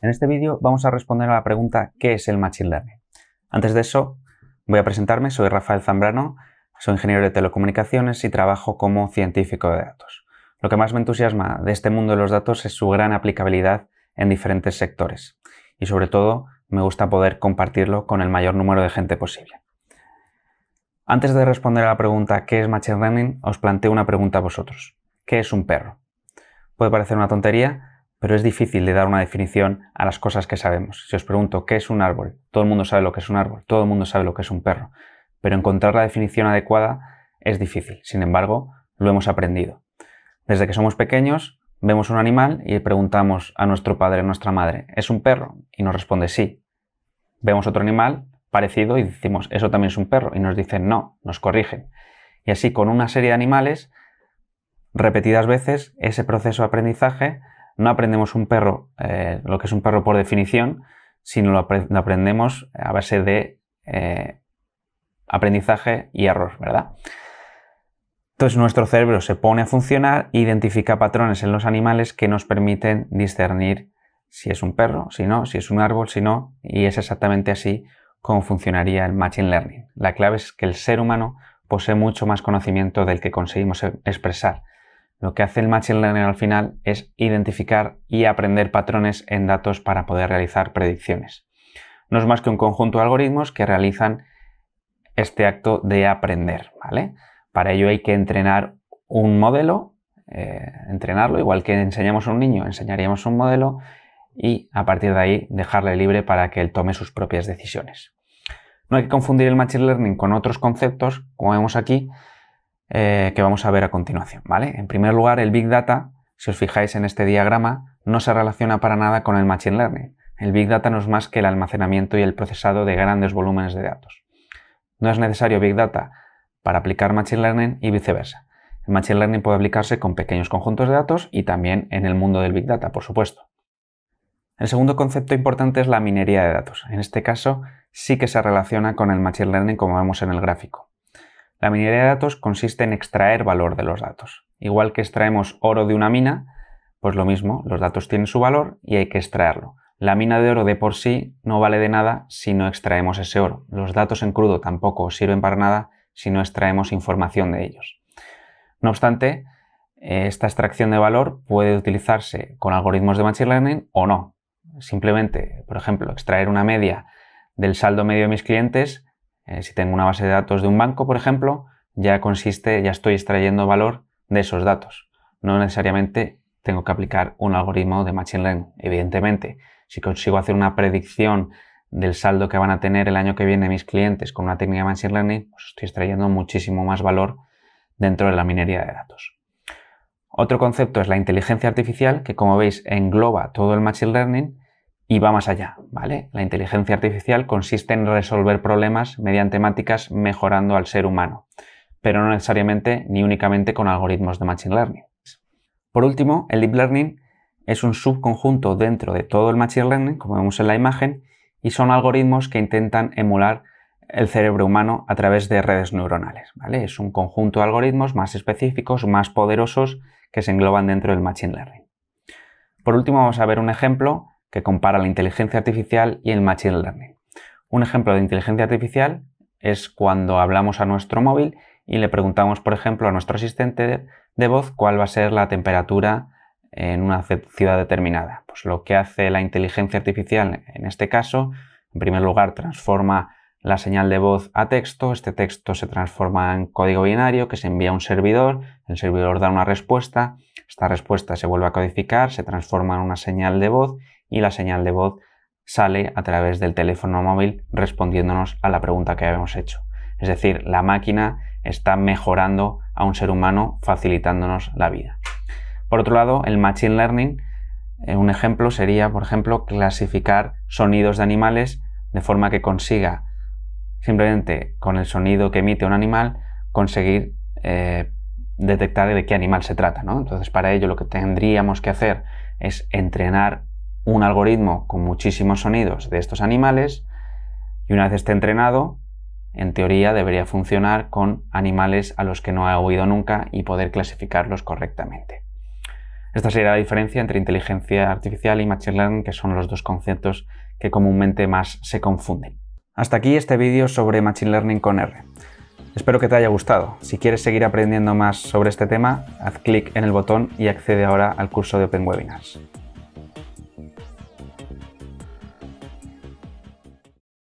En este vídeo vamos a responder a la pregunta ¿qué es el Machine Learning? Antes de eso, voy a presentarme, soy Rafael Zambrano, soy ingeniero de telecomunicaciones y trabajo como científico de datos. Lo que más me entusiasma de este mundo de los datos es su gran aplicabilidad en diferentes sectores y sobre todo me gusta poder compartirlo con el mayor número de gente posible. Antes de responder a la pregunta ¿qué es Machine Learning? os planteo una pregunta a vosotros. ¿Qué es un perro? Puede parecer una tontería, pero es difícil de dar una definición a las cosas que sabemos. Si os pregunto qué es un árbol, todo el mundo sabe lo que es un árbol, todo el mundo sabe lo que es un perro, pero encontrar la definición adecuada es difícil. Sin embargo, lo hemos aprendido. Desde que somos pequeños, vemos un animal y le preguntamos a nuestro padre o nuestra madre, ¿es un perro? Y nos responde sí. Vemos otro animal parecido y decimos, eso también es un perro. Y nos dicen, no, nos corrigen. Y así con una serie de animales, repetidas veces, ese proceso de aprendizaje no aprendemos un perro, eh, lo que es un perro por definición, sino lo, aprendemos a base de eh, aprendizaje y error, ¿verdad? Entonces nuestro cerebro se pone a funcionar identifica patrones en los animales que nos permiten discernir si es un perro, si no, si es un árbol, si no, y es exactamente así como funcionaría el Machine Learning. La clave es que el ser humano posee mucho más conocimiento del que conseguimos expresar lo que hace el Machine Learning al final es identificar y aprender patrones en datos para poder realizar predicciones. No es más que un conjunto de algoritmos que realizan este acto de aprender, ¿vale? Para ello hay que entrenar un modelo, eh, entrenarlo, igual que enseñamos a un niño, enseñaríamos un modelo y a partir de ahí dejarle libre para que él tome sus propias decisiones. No hay que confundir el Machine Learning con otros conceptos, como vemos aquí, eh, que vamos a ver a continuación. ¿vale? En primer lugar, el Big Data, si os fijáis en este diagrama, no se relaciona para nada con el Machine Learning. El Big Data no es más que el almacenamiento y el procesado de grandes volúmenes de datos. No es necesario Big Data para aplicar Machine Learning y viceversa. El Machine Learning puede aplicarse con pequeños conjuntos de datos y también en el mundo del Big Data, por supuesto. El segundo concepto importante es la minería de datos. En este caso, sí que se relaciona con el Machine Learning como vemos en el gráfico. La minería de datos consiste en extraer valor de los datos. Igual que extraemos oro de una mina, pues lo mismo, los datos tienen su valor y hay que extraerlo. La mina de oro de por sí no vale de nada si no extraemos ese oro. Los datos en crudo tampoco sirven para nada si no extraemos información de ellos. No obstante, esta extracción de valor puede utilizarse con algoritmos de Machine Learning o no. Simplemente, por ejemplo, extraer una media del saldo medio de mis clientes eh, si tengo una base de datos de un banco, por ejemplo, ya consiste, ya estoy extrayendo valor de esos datos. No necesariamente tengo que aplicar un algoritmo de Machine Learning, evidentemente. Si consigo hacer una predicción del saldo que van a tener el año que viene mis clientes con una técnica de Machine Learning, pues estoy extrayendo muchísimo más valor dentro de la minería de datos. Otro concepto es la inteligencia artificial, que como veis engloba todo el Machine Learning y va más allá, ¿vale? La inteligencia artificial consiste en resolver problemas mediante temáticas mejorando al ser humano, pero no necesariamente ni únicamente con algoritmos de machine learning. Por último, el deep learning es un subconjunto dentro de todo el machine learning, como vemos en la imagen, y son algoritmos que intentan emular el cerebro humano a través de redes neuronales, ¿vale? Es un conjunto de algoritmos más específicos, más poderosos que se engloban dentro del machine learning. Por último, vamos a ver un ejemplo que compara la inteligencia artificial y el machine learning. Un ejemplo de inteligencia artificial es cuando hablamos a nuestro móvil y le preguntamos, por ejemplo, a nuestro asistente de voz cuál va a ser la temperatura en una ciudad determinada. Pues lo que hace la inteligencia artificial en este caso, en primer lugar, transforma la señal de voz a texto, este texto se transforma en código binario que se envía a un servidor, el servidor da una respuesta, esta respuesta se vuelve a codificar, se transforma en una señal de voz y la señal de voz sale a través del teléfono móvil respondiéndonos a la pregunta que habíamos hecho. Es decir, la máquina está mejorando a un ser humano facilitándonos la vida. Por otro lado, el Machine Learning, eh, un ejemplo sería, por ejemplo, clasificar sonidos de animales de forma que consiga simplemente con el sonido que emite un animal conseguir eh, detectar de qué animal se trata. Entonces, para ello lo que tendríamos que hacer es entrenar un algoritmo con muchísimos sonidos de estos animales y una vez esté entrenado, en teoría debería funcionar con animales a los que no ha oído nunca y poder clasificarlos correctamente. Esta sería la diferencia entre inteligencia artificial y machine learning, que son los dos conceptos que comúnmente más se confunden. Hasta aquí este vídeo sobre machine learning con R. Espero que te haya gustado. Si quieres seguir aprendiendo más sobre este tema, haz clic en el botón y accede ahora al curso de Open Webinars.